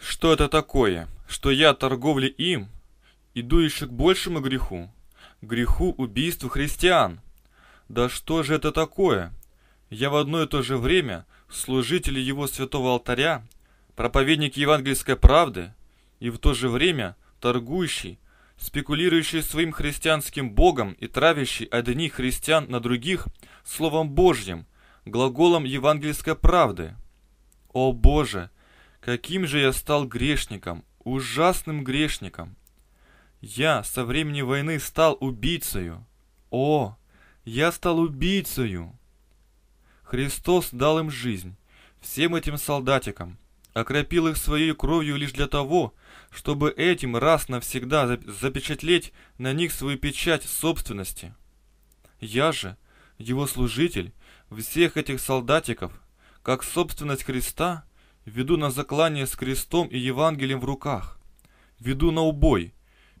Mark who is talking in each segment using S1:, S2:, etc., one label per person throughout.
S1: Что это такое, что я от торговли им иду еще к большему греху, греху убийству христиан? Да что же это такое? Я в одно и то же время служитель его святого алтаря, проповедник евангельской правды и в то же время торгующий, спекулирующий своим христианским богом и травящий одних христиан на других словом Божьим, глаголом евангельской правды. О Боже, Каким же я стал грешником, ужасным грешником! Я со времени войны стал убийцею. О, я стал убийцею! Христос дал им жизнь, всем этим солдатикам, окропил их своей кровью лишь для того, чтобы этим раз навсегда запечатлеть на них свою печать собственности. Я же, его служитель, всех этих солдатиков, как собственность Христа – веду на заклание с крестом и Евангелием в руках, веду на убой,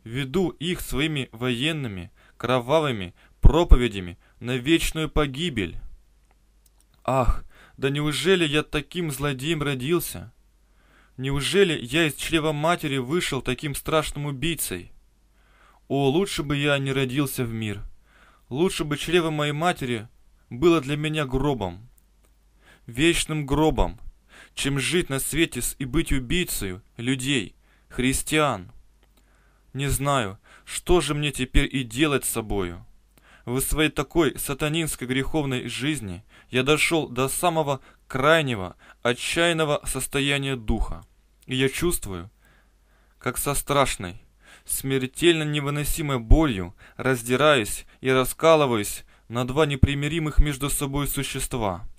S1: веду их своими военными, кровавыми проповедями на вечную погибель. Ах, да неужели я таким злодеем родился? Неужели я из чрева матери вышел таким страшным убийцей? О, лучше бы я не родился в мир. Лучше бы чрево моей матери было для меня гробом. Вечным гробом, чем жить на свете и быть убийцей людей, христиан. Не знаю, что же мне теперь и делать с собою. В своей такой сатанинской греховной жизни я дошел до самого крайнего, отчаянного состояния духа. И я чувствую, как со страшной, смертельно невыносимой болью раздираюсь и раскалываюсь на два непримиримых между собой существа –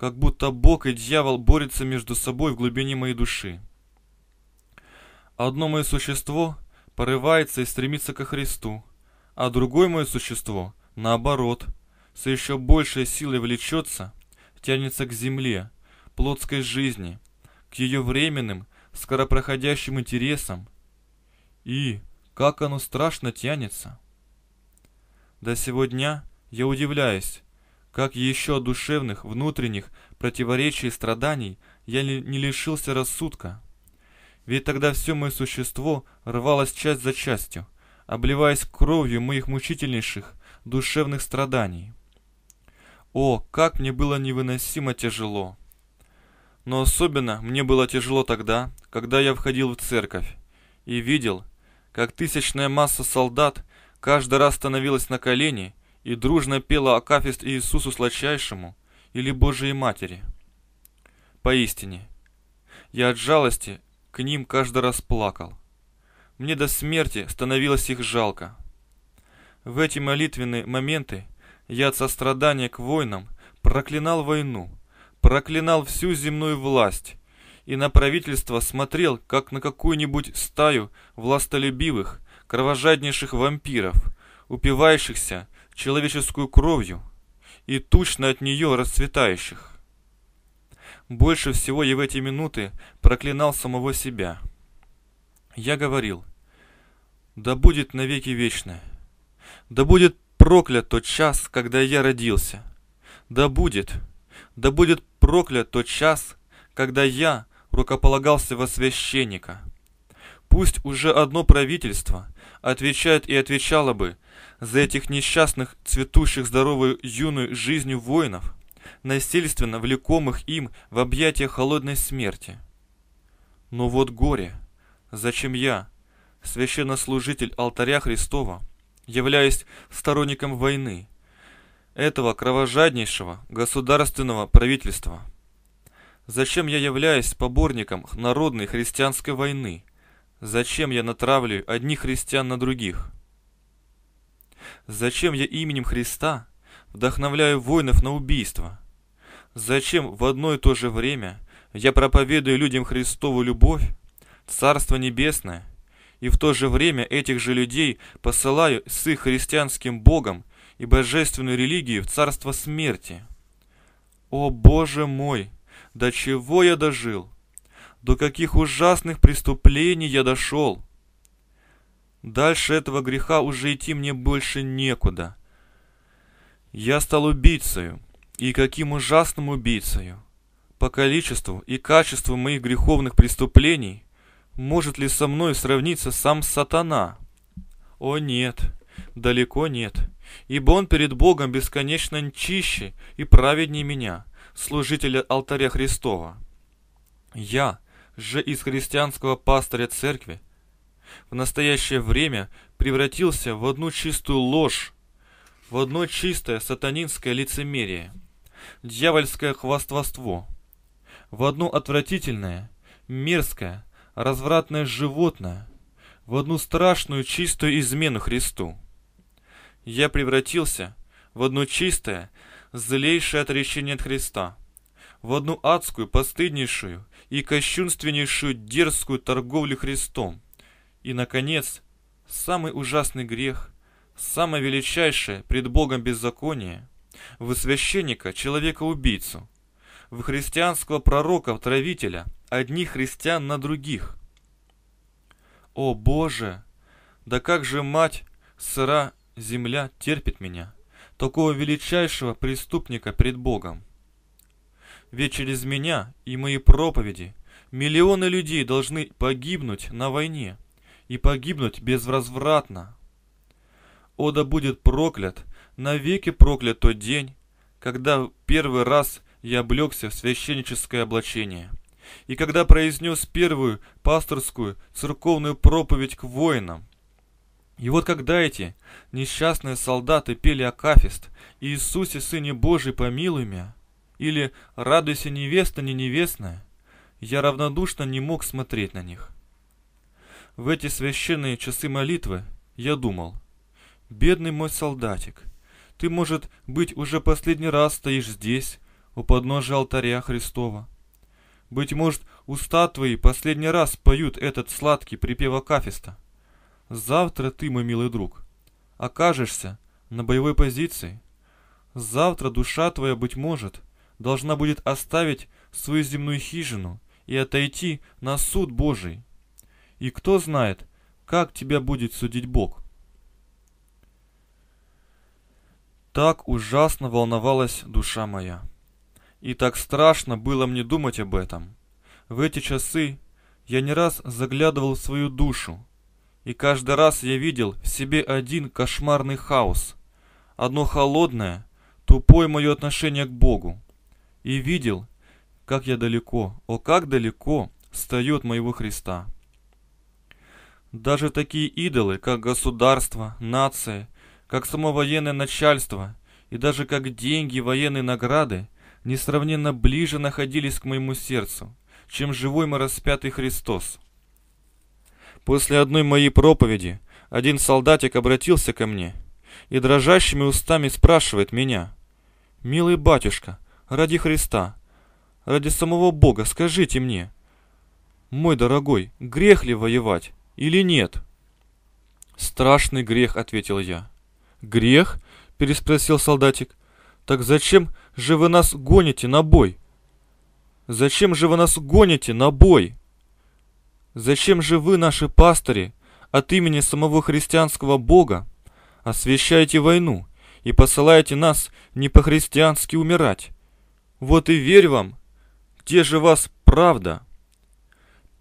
S1: как будто Бог и дьявол борются между собой в глубине моей души. Одно мое существо порывается и стремится ко Христу, а другое мое существо, наоборот, с еще большей силой влечется, тянется к земле, плотской жизни, к ее временным, скоропроходящим интересам. И как оно страшно тянется. До сегодня я удивляюсь, как еще душевных, внутренних противоречий и страданий я не лишился рассудка. Ведь тогда все мое существо рвалось часть за частью, обливаясь кровью моих мучительнейших душевных страданий. О, как мне было невыносимо тяжело! Но особенно мне было тяжело тогда, когда я входил в церковь и видел, как тысячная масса солдат каждый раз становилась на колени и дружно пела Акафист Иисусу Сладчайшему или Божией Матери. Поистине, я от жалости к ним каждый раз плакал. Мне до смерти становилось их жалко. В эти молитвенные моменты я от сострадания к воинам проклинал войну, проклинал всю земную власть и на правительство смотрел, как на какую-нибудь стаю властолюбивых, кровожаднейших вампиров, упивающихся человеческую кровью и тучно от нее расцветающих. Больше всего я в эти минуты проклинал самого себя. Я говорил, да будет навеки вечно, да будет проклят тот час, когда я родился, да будет, да будет проклят тот час, когда я рукополагался во священника. Пусть уже одно правительство отвечает и отвечало бы за этих несчастных, цветущих здоровой юной жизнью воинов, насильственно влекомых им в объятия холодной смерти. Но вот горе, зачем я, священнослужитель алтаря Христова, являюсь сторонником войны, этого кровожаднейшего государственного правительства. Зачем я являюсь поборником народной христианской войны? Зачем я натравлю одних христиан на других? Зачем я именем Христа вдохновляю воинов на убийство? Зачем в одно и то же время я проповедую людям Христову любовь, Царство Небесное, и в то же время этих же людей посылаю с их христианским Богом и божественную религию в Царство Смерти? О Боже мой, до чего я дожил? До каких ужасных преступлений я дошел!» Дальше этого греха уже идти мне больше некуда. Я стал убийцею, и каким ужасным убийцею. По количеству и качеству моих греховных преступлений может ли со мной сравниться сам сатана? О нет, далеко нет, ибо он перед Богом бесконечно чище и праведнее меня, служителя алтаря Христова. Я же из христианского пастыря церкви – в настоящее время превратился в одну чистую ложь, в одно чистое сатанинское лицемерие, дьявольское хвастовство, в одно отвратительное, мерзкое, развратное животное, в одну страшную чистую измену Христу. Я превратился в одно чистое, злейшее отречение от Христа, в одну адскую, постыднейшую и кощунственнейшую дерзкую торговлю Христом, и, наконец, самый ужасный грех, самое величайшее пред Богом беззаконие – в священника, человека-убийцу, в христианского пророка-травителя, одних христиан на других. О Боже! Да как же мать, сыра, земля терпит меня, такого величайшего преступника пред Богом? Ведь через меня и мои проповеди миллионы людей должны погибнуть на войне – и погибнуть безвозвратно. Ода будет проклят, навеки проклят тот день, когда первый раз я облегся в священническое облачение, и когда произнес первую пасторскую церковную проповедь к воинам. И вот когда эти несчастные солдаты пели Акафист «Иисусе, Сыне Божий, помилуй меня» или «Радуйся, невеста, не невестная», я равнодушно не мог смотреть на них. В эти священные часы молитвы я думал, бедный мой солдатик, ты, может быть, уже последний раз стоишь здесь, у подножия алтаря Христова. Быть может, уста твои последний раз поют этот сладкий припев Акафиста. Завтра ты, мой милый друг, окажешься на боевой позиции. Завтра душа твоя, быть может, должна будет оставить свою земную хижину и отойти на суд Божий и кто знает, как тебя будет судить Бог. Так ужасно волновалась душа моя. И так страшно было мне думать об этом. В эти часы я не раз заглядывал в свою душу, и каждый раз я видел в себе один кошмарный хаос, одно холодное, тупое мое отношение к Богу, и видел, как я далеко, о как далеко, встает моего Христа. Даже такие идолы, как государство, нация, как само военное начальство и даже как деньги военные награды, несравненно ближе находились к моему сердцу, чем живой мой распятый Христос. После одной моей проповеди один солдатик обратился ко мне и дрожащими устами спрашивает меня, «Милый батюшка, ради Христа, ради самого Бога, скажите мне, мой дорогой, грех ли воевать?» или нет?» «Страшный грех», — ответил я. «Грех?» — переспросил солдатик. «Так зачем же вы нас гоните на бой?» «Зачем же вы нас гоните на бой?» «Зачем же вы, наши пастыри, от имени самого христианского Бога, освещаете войну и посылаете нас не по-христиански умирать? Вот и верь вам, где же вас правда?»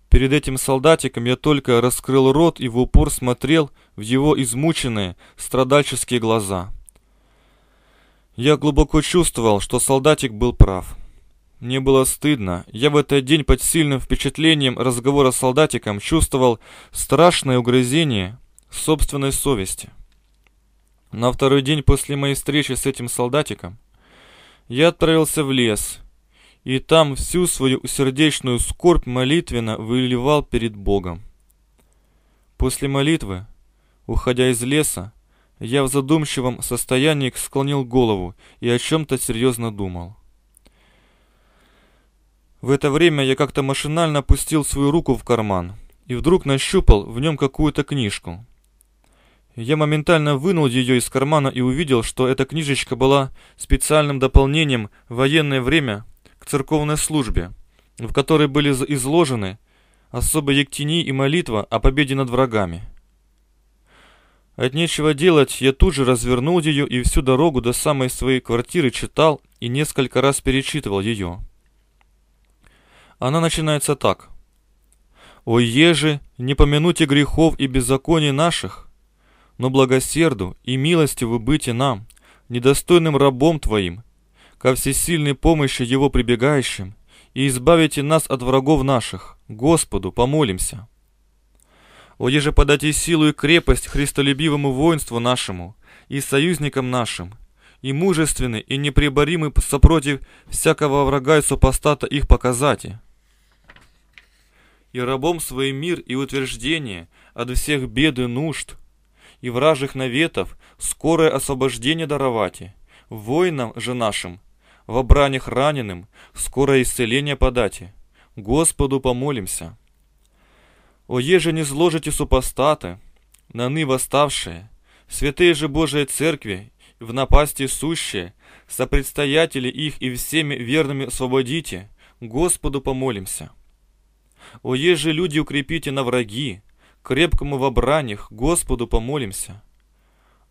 S1: Перед этим солдатиком я только раскрыл рот и в упор смотрел в его измученные, страдальческие глаза. Я глубоко чувствовал, что солдатик был прав. Мне было стыдно. Я в этот день под сильным впечатлением разговора с солдатиком чувствовал страшное угрызение собственной совести. На второй день после моей встречи с этим солдатиком я отправился в лес и там всю свою сердечную скорбь молитвенно выливал перед Богом. После молитвы, уходя из леса, я в задумчивом состоянии склонил голову и о чем-то серьезно думал. В это время я как-то машинально опустил свою руку в карман и вдруг нащупал в нем какую-то книжку. Я моментально вынул ее из кармана и увидел, что эта книжечка была специальным дополнением «Военное время» церковной службе, в которой были изложены особо Ектини и молитва о победе над врагами. От нечего делать я тут же развернул ее и всю дорогу до самой своей квартиры читал и несколько раз перечитывал ее. Она начинается так. «О еже, не помянуйте грехов и беззаконий наших, но благосерду и милостивы быти нам, недостойным рабом Твоим, ко всесильной помощи Его прибегающим, и избавите нас от врагов наших. Господу помолимся. О, еже подати силу и крепость христолюбивому воинству нашему и союзникам нашим, и мужественны и неприборимы сопротив всякого врага и супостата их показати. И рабом свой мир и утверждение от всех бед и нужд, и вражих наветов скорое освобождение даровати, воинам же нашим – в бранях раненым, скорое исцеление подати. Господу помолимся. О еже не зложите супостаты, наны восставшие, святые же Божие церкви, в напасти сущие, сопредстоятели их и всеми верными освободите, Господу помолимся. О еже люди укрепите на враги, крепкому в бранях, Господу помолимся.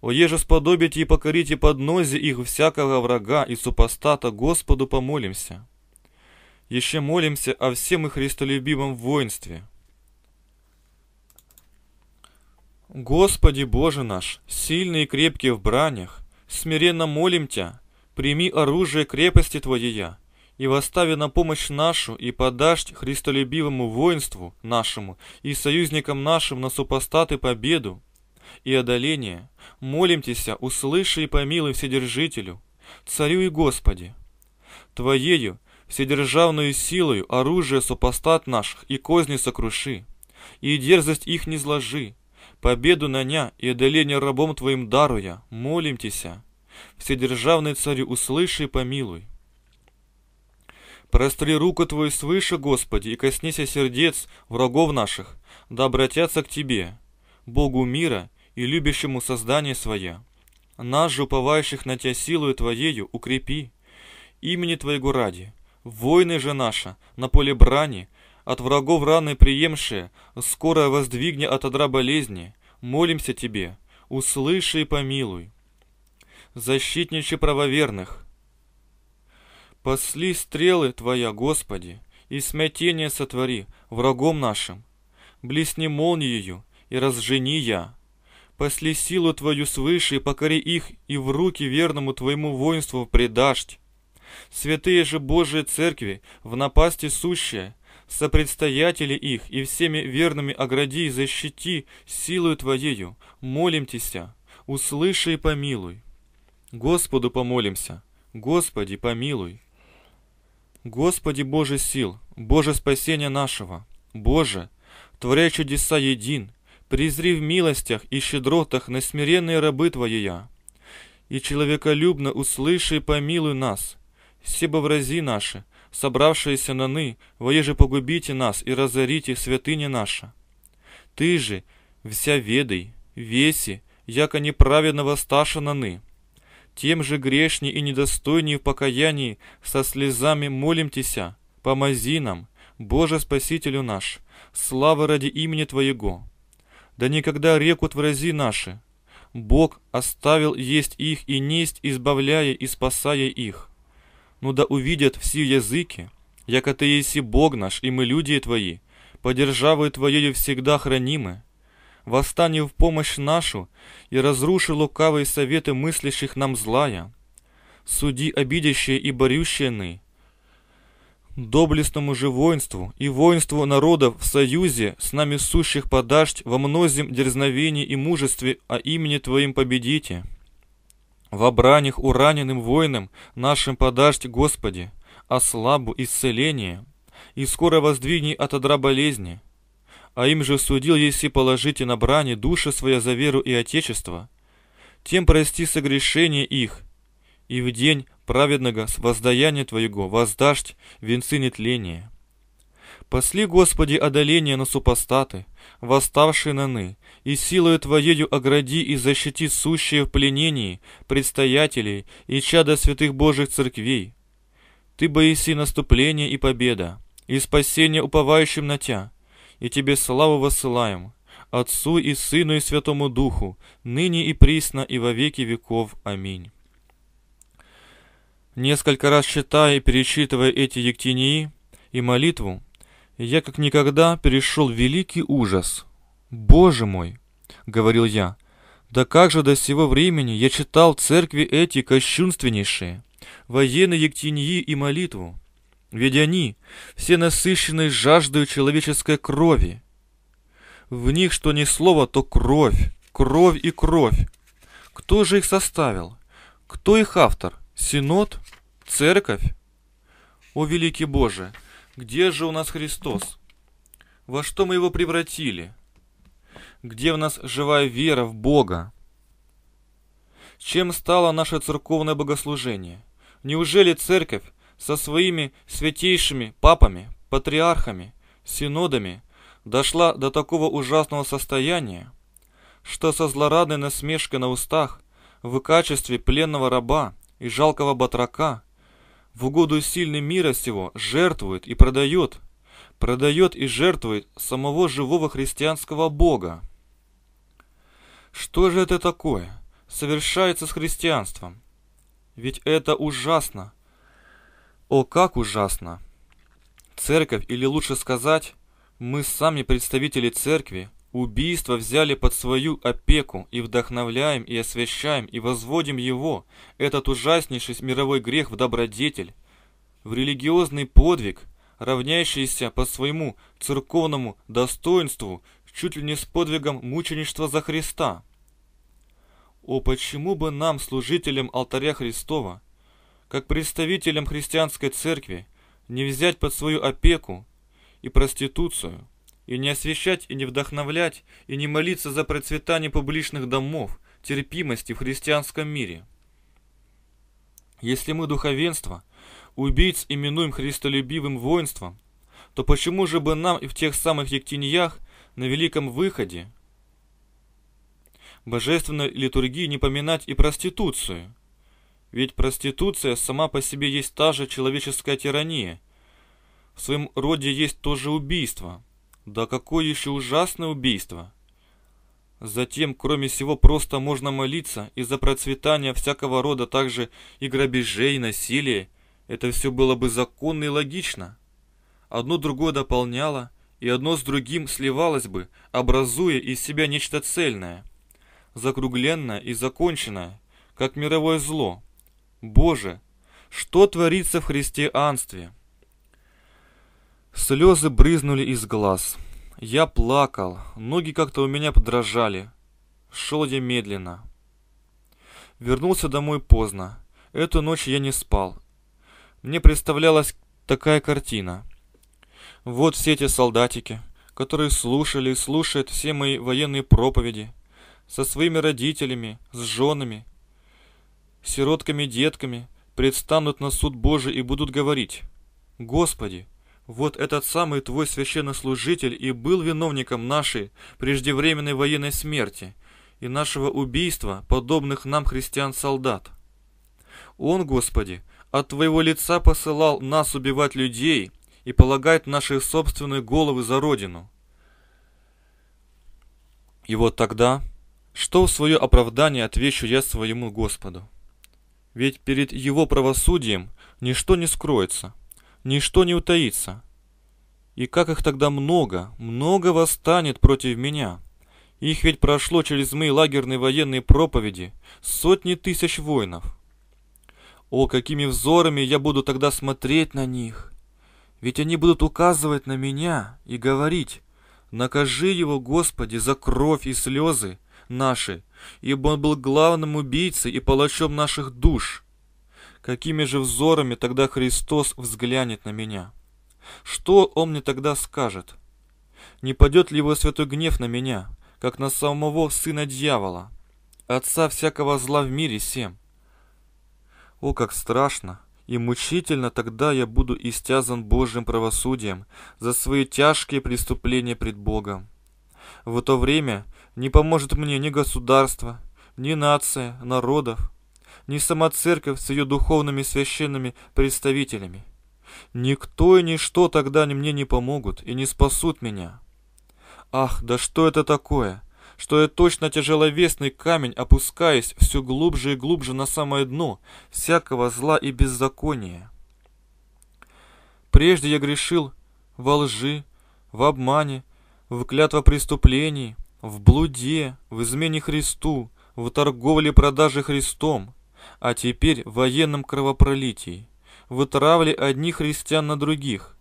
S1: Оеже сподобить и покорить и поднозе их всякого врага и супостата Господу помолимся. Еще молимся о всем и христолюбивом воинстве. Господи Боже наш, сильный и крепкий в бранях, смиренно молим Тебя, прими оружие крепости Твоея, и восстави на помощь нашу, и подашь христолюбивому воинству нашему и союзникам нашим на супостаты победу, и одоление, молимтеся, услыши и помилуй Вседержителю, Царю и Господи. Твоею, вседержавную силою, оружие супостат наших и козни сокруши, и дерзость их не зложи, победу наня и одоление рабом Твоим даруя, молимтеся, Вседержавный Царю, услыши и помилуй. Простри руку Твою свыше, Господи, и коснися сердец врагов наших, да обратятся к Тебе, Богу мира и любящему создание свое. Нас же, уповающих на Тебя силою Твоею, укрепи. Имени Твоего ради, войны же наша, на поле брани, от врагов раны приемшие, скоро воздвигни от одра болезни, молимся Тебе, услыши и помилуй. Защитничи правоверных, Посли стрелы Твоя, Господи, и смятение сотвори врагом нашим. Блесни молниею и разжени я. Посли силу твою свыше, и покори их, и в руки верному твоему воинству предашь. Святые же Божии церкви, в напасти сущие, сопредстоятели их, и всеми верными огради и защити силою твоею, молимтеся, услыши и помилуй. Господу помолимся, Господи помилуй. Господи Боже сил, Боже спасения нашего, Боже, Творя чудеса един, Призри в милостях и щедротах на смиренные рабы твои я, и человеколюбно услыши и помилуй нас, все боврази наши, собравшиеся наны, воеже погубите нас и разорите святыни наша. Ты же вся ведай, веси, яко неправедного сташа наны. Тем же грешни и недостойни в покаянии со слезами молимтеся, помози нам, Боже Спасителю наш, слава ради имени Твоего. Да никогда рекут врази наши. Бог оставил есть их и несть, избавляя и спасая их. Ну да увидят все языки, яко ты еси Бог наш, и мы люди твои, по державы твоею всегда хранимы. Восстань в помощь нашу и разруши лукавые советы мыслящих нам злая. Суди обидящие и борющие ны, доблестному же воинству и воинству народов в союзе с нами сущих подашь во мнозем дерзновении и мужестве, о а имени Твоим победите. Во бранях ураненным воинам нашим подашь, Господи, а слабу исцеление, и скоро воздвигни от одра болезни. А им же судил, если положите на брани души своя за веру и отечество. Тем прости согрешение их, и в день праведного воздаяния Твоего воздашь венцы нетления. Посли, Господи, одоление на супостаты, восставшие ныны, и силою Твоею огради и защити сущие в пленении предстоятелей и чада святых Божьих церквей. Ты боиси наступление и победа, и спасение уповающим на Тя, и Тебе славу воссылаем, Отцу и Сыну и Святому Духу, ныне и присно и во веки веков. Аминь. Несколько раз читая и перечитывая эти ектинии и молитву, я как никогда перешел в великий ужас. «Боже мой!» — говорил я. «Да как же до сего времени я читал в церкви эти кощунственнейшие, военные ектинии и молитву? Ведь они все насыщены жаждой человеческой крови. В них что ни слово, то кровь, кровь и кровь. Кто же их составил? Кто их автор? Синод?» Церковь? О, великий Боже, где же у нас Христос? Во что мы его превратили? Где в нас живая вера в Бога? Чем стало наше церковное богослужение? Неужели церковь со своими святейшими папами, патриархами, синодами дошла до такого ужасного состояния, что со злорадной насмешкой на устах в качестве пленного раба и жалкого батрака – в угоду сильным мира сего жертвует и продает, продает и жертвует самого живого христианского Бога. Что же это такое? Совершается с христианством. Ведь это ужасно. О, как ужасно! Церковь, или лучше сказать, мы сами представители церкви, Убийство взяли под свою опеку и вдохновляем, и освящаем, и возводим его, этот ужаснейший мировой грех в добродетель, в религиозный подвиг, равняющийся по своему церковному достоинству чуть ли не с подвигом мученичества за Христа. О, почему бы нам, служителям алтаря Христова, как представителям христианской церкви, не взять под свою опеку и проституцию? и не освещать, и не вдохновлять, и не молиться за процветание публичных домов, терпимости в христианском мире. Если мы духовенство, убийц именуем христолюбивым воинством, то почему же бы нам и в тех самых Ектиньях на Великом Выходе божественной литургии не поминать и проституцию? Ведь проституция сама по себе есть та же человеческая тирания, в своем роде есть тоже убийство – да какое еще ужасное убийство! Затем, кроме всего, просто можно молиться из-за процветания всякого рода также и грабежей, и насилия. Это все было бы законно и логично. Одно другое дополняло, и одно с другим сливалось бы, образуя из себя нечто цельное, закругленное и законченное, как мировое зло. Боже, что творится в христианстве? Слезы брызнули из глаз. Я плакал, ноги как-то у меня подражали. Шел я медленно. Вернулся домой поздно. Эту ночь я не спал. Мне представлялась такая картина. Вот все эти солдатики, которые слушали и слушают все мои военные проповеди. Со своими родителями, с женами, сиротками детками предстанут на суд Божий и будут говорить, «Господи, вот этот самый твой священнослужитель и был виновником нашей преждевременной военной смерти и нашего убийства подобных нам христиан-солдат. Он, Господи, от Твоего лица посылал нас убивать людей и полагать наши собственные головы за Родину. И вот тогда, что в свое оправдание отвечу я своему Господу? Ведь перед Его правосудием ничто не скроется – ничто не утаится. И как их тогда много, много восстанет против меня. Их ведь прошло через мои лагерные военные проповеди сотни тысяч воинов. О, какими взорами я буду тогда смотреть на них! Ведь они будут указывать на меня и говорить, «Накажи его, Господи, за кровь и слезы наши, ибо он был главным убийцей и палачом наших душ». Какими же взорами тогда Христос взглянет на меня? Что Он мне тогда скажет? Не падет ли Его святой гнев на меня, как на самого сына дьявола, отца всякого зла в мире всем? О, как страшно! И мучительно тогда я буду истязан Божьим правосудием за свои тяжкие преступления пред Богом. В то время не поможет мне ни государство, ни нация народов, ни сама церковь с ее духовными священными представителями. Никто и ничто тогда мне не помогут и не спасут меня. Ах, да что это такое, что я точно тяжеловесный камень, опускаясь все глубже и глубже на самое дно всякого зла и беззакония. Прежде я грешил во лжи, в обмане, в преступлений, в блуде, в измене Христу, в торговле и продаже Христом, а теперь в военном кровопролитии, в травле одних христиан на других,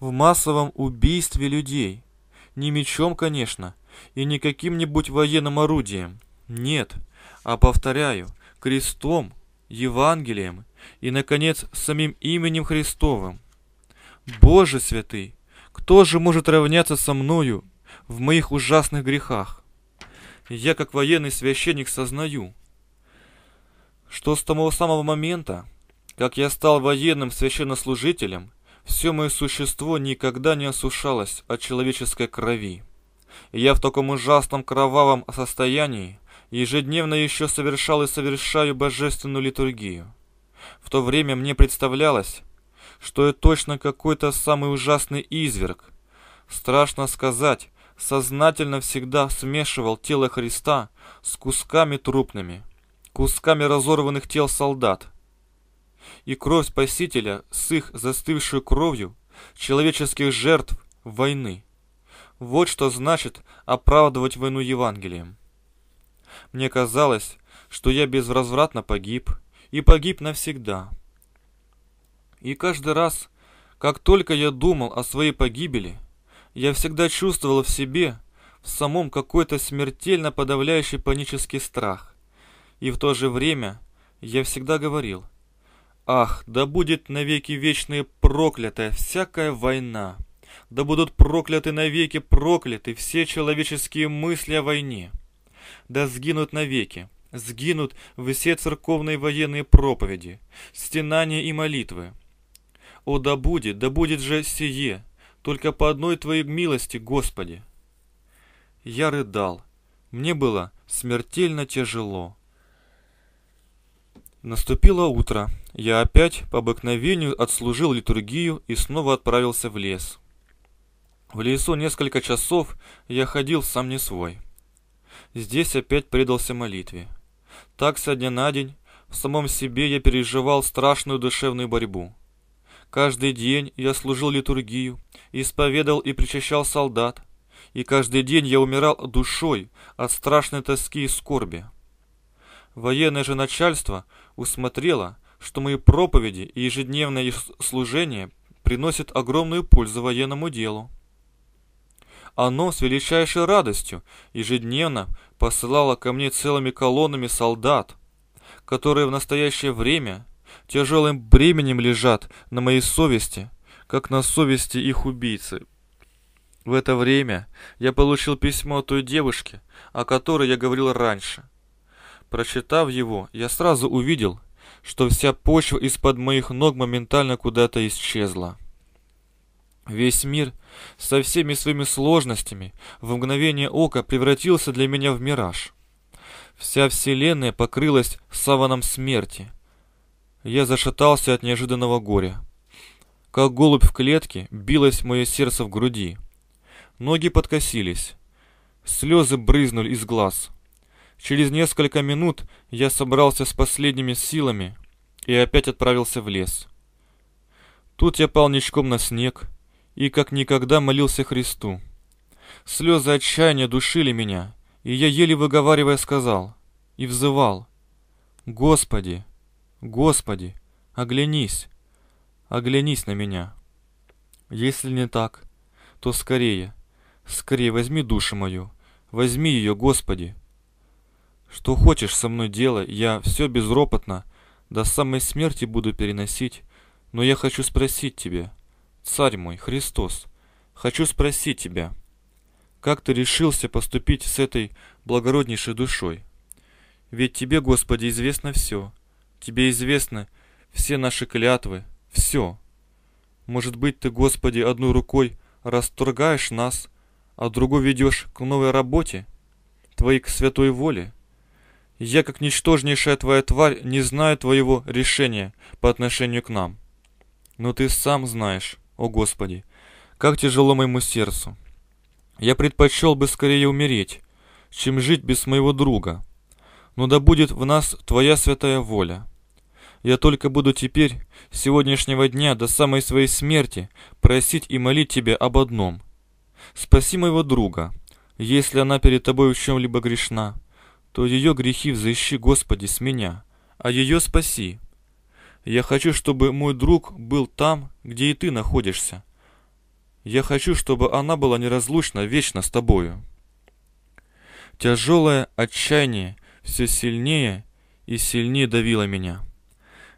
S1: в массовом убийстве людей. Не мечом, конечно, и не каким-нибудь военным орудием. Нет, а повторяю, крестом, Евангелием и, наконец, самим именем Христовым. Боже святый, кто же может равняться со мною в моих ужасных грехах? Я, как военный священник, сознаю – что с того самого момента, как я стал военным священнослужителем, все мое существо никогда не осушалось от человеческой крови. И я в таком ужасном кровавом состоянии ежедневно еще совершал и совершаю божественную литургию. В то время мне представлялось, что я точно какой-то самый ужасный изверг. Страшно сказать, сознательно всегда смешивал тело Христа с кусками трупными – кусками разорванных тел солдат. И кровь Спасителя с их застывшей кровью человеческих жертв войны. Вот что значит оправдывать войну Евангелием. Мне казалось, что я безвозвратно погиб, и погиб навсегда. И каждый раз, как только я думал о своей погибели, я всегда чувствовал в себе, в самом какой-то смертельно подавляющий панический страх. И в то же время я всегда говорил, «Ах, да будет навеки вечные проклятая всякая война! Да будут прокляты навеки прокляты все человеческие мысли о войне! Да сгинут навеки, сгинут все церковные военные проповеди, стенания и молитвы! О, да будет, да будет же сие, только по одной Твоей милости, Господи!» Я рыдал. Мне было смертельно тяжело. Наступило утро. Я опять по обыкновению отслужил литургию и снова отправился в лес. В лесу несколько часов я ходил сам не свой. Здесь опять предался молитве. Так со дня на день в самом себе я переживал страшную душевную борьбу. Каждый день я служил литургию, исповедал и причащал солдат, и каждый день я умирал душой от страшной тоски и скорби. Военное же начальство – усмотрела, что мои проповеди и ежедневное служение приносят огромную пользу военному делу. Оно с величайшей радостью ежедневно посылало ко мне целыми колоннами солдат, которые в настоящее время тяжелым бременем лежат на моей совести, как на совести их убийцы. В это время я получил письмо от той девушки, о которой я говорил раньше. Прочитав его, я сразу увидел, что вся почва из-под моих ног моментально куда-то исчезла. Весь мир со всеми своими сложностями в мгновение ока превратился для меня в мираж. Вся вселенная покрылась саваном смерти. Я зашатался от неожиданного горя. Как голубь в клетке, билось мое сердце в груди. Ноги подкосились. Слезы брызнули из глаз. Через несколько минут я собрался с последними силами и опять отправился в лес. Тут я пал ничком на снег и как никогда молился Христу. Слезы отчаяния душили меня, и я еле выговаривая сказал и взывал «Господи, Господи, оглянись, оглянись на меня». Если не так, то скорее, скорее возьми душу мою, возьми ее, Господи, что хочешь со мной делай, я все безропотно, до самой смерти буду переносить. Но я хочу спросить тебя, царь мой, Христос, хочу спросить тебя, как ты решился поступить с этой благороднейшей душой? Ведь тебе, Господи, известно все. Тебе известны все наши клятвы, все. Может быть, ты, Господи, одной рукой расторгаешь нас, а другой ведешь к новой работе, твоей к святой воле?» Я, как ничтожнейшая твоя тварь, не знаю твоего решения по отношению к нам. Но ты сам знаешь, о Господи, как тяжело моему сердцу. Я предпочел бы скорее умереть, чем жить без моего друга. Но да будет в нас твоя святая воля. Я только буду теперь, с сегодняшнего дня до самой своей смерти, просить и молить тебя об одном. Спаси моего друга, если она перед тобой в чем-либо грешна то ее грехи взыщи, Господи, с меня, а ее спаси. Я хочу, чтобы мой друг был там, где и ты находишься. Я хочу, чтобы она была неразлучна вечно с тобою. Тяжелое отчаяние все сильнее и сильнее давило меня.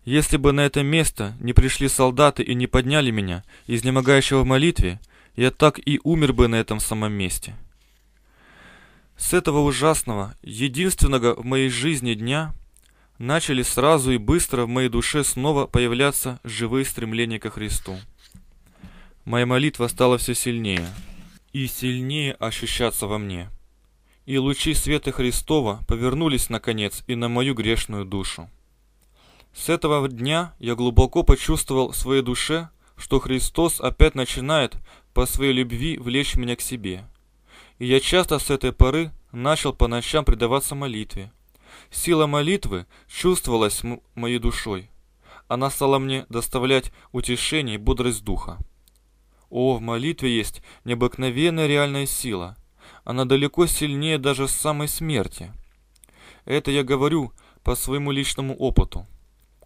S1: Если бы на это место не пришли солдаты и не подняли меня, изнемогающего в молитве, я так и умер бы на этом самом месте. С этого ужасного, единственного в моей жизни дня начали сразу и быстро в моей душе снова появляться живые стремления ко Христу. Моя молитва стала все сильнее и сильнее ощущаться во мне. И лучи света Христова повернулись наконец и на мою грешную душу. С этого дня я глубоко почувствовал в своей душе, что Христос опять начинает по своей любви влечь меня к себе – и я часто с этой поры начал по ночам предаваться молитве. Сила молитвы чувствовалась моей душой. Она стала мне доставлять утешение и бодрость духа. О, в молитве есть необыкновенная реальная сила. Она далеко сильнее даже самой смерти. Это я говорю по своему личному опыту.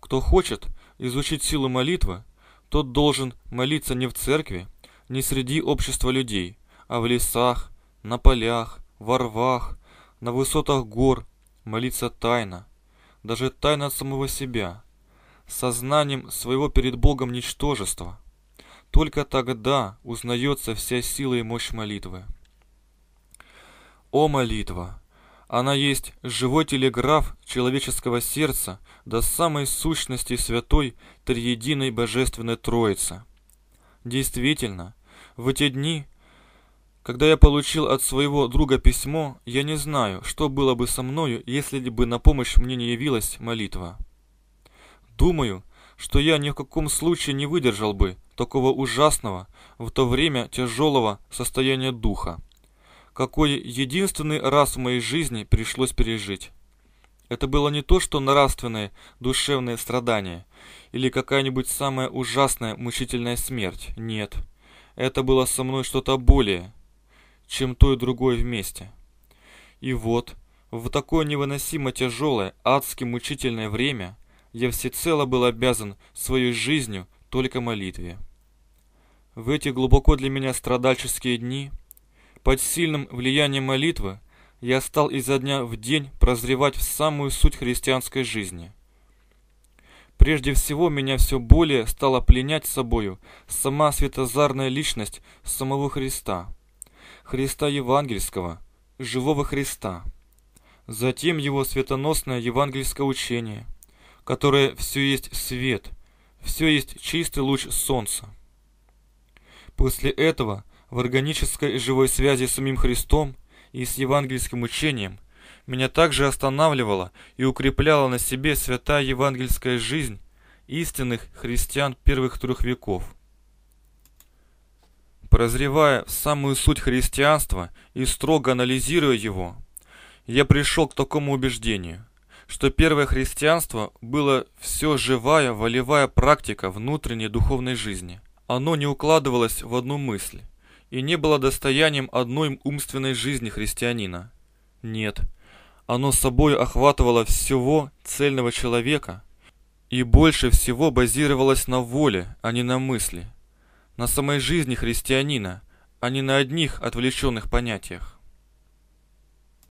S1: Кто хочет изучить силу молитвы, тот должен молиться не в церкви, не среди общества людей, а в лесах, на полях, во рвах, на высотах гор, молиться тайно, даже тайно от самого себя, сознанием своего перед Богом ничтожества. Только тогда узнается вся сила и мощь молитвы. О молитва! Она есть живой телеграф человеческого сердца до самой сущности святой Триединой Божественной Троицы. Действительно, в эти дни когда я получил от своего друга письмо, я не знаю, что было бы со мною, если бы на помощь мне не явилась молитва. Думаю, что я ни в каком случае не выдержал бы такого ужасного, в то время тяжелого состояния духа, какой единственный раз в моей жизни пришлось пережить. Это было не то, что нравственные, душевное страдание или какая-нибудь самая ужасная мучительная смерть. Нет. Это было со мной что-то более, чем то и другое вместе. И вот, в такое невыносимо тяжелое, адски мучительное время я всецело был обязан своей жизнью только молитве. В эти глубоко для меня страдальческие дни, под сильным влиянием молитвы, я стал изо дня в день прозревать в самую суть христианской жизни. Прежде всего, меня все более стала пленять собою сама светозарная личность самого Христа – Христа Евангельского, живого Христа. Затем его светоносное евангельское учение, которое все есть свет, все есть чистый луч солнца. После этого в органической и живой связи с самим Христом и с евангельским учением меня также останавливала и укрепляла на себе святая евангельская жизнь истинных христиан первых трех веков – Прозревая самую суть христианства и строго анализируя его, я пришел к такому убеждению, что первое христианство было все живая волевая практика внутренней духовной жизни. Оно не укладывалось в одну мысль и не было достоянием одной умственной жизни христианина. Нет, оно собой охватывало всего цельного человека и больше всего базировалось на воле, а не на мысли – на самой жизни христианина, а не на одних отвлеченных понятиях.